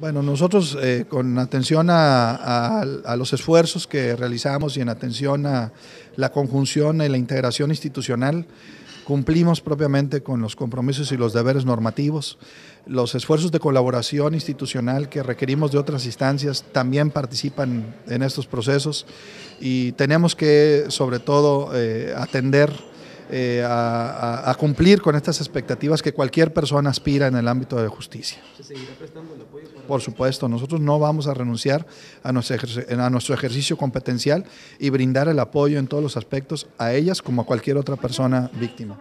Bueno, nosotros eh, con atención a, los esfuerzos que realizamos y en atención a la conjunción y la integración institucional, cumplimos propiamente con los compromisos y los deberes normativos. Los esfuerzos de colaboración institucional que requerimos de otras instancias también participan en estos procesos y tenemos que sobre todo eh, atender eh, a, cumplir con estas expectativas que cualquier persona aspira en el ámbito de justicia. Por supuesto, nosotros no vamos a renunciar a nuestro ejercicio competencial y brindar el apoyo en todos los aspectos a ellas como a cualquier otra persona víctima.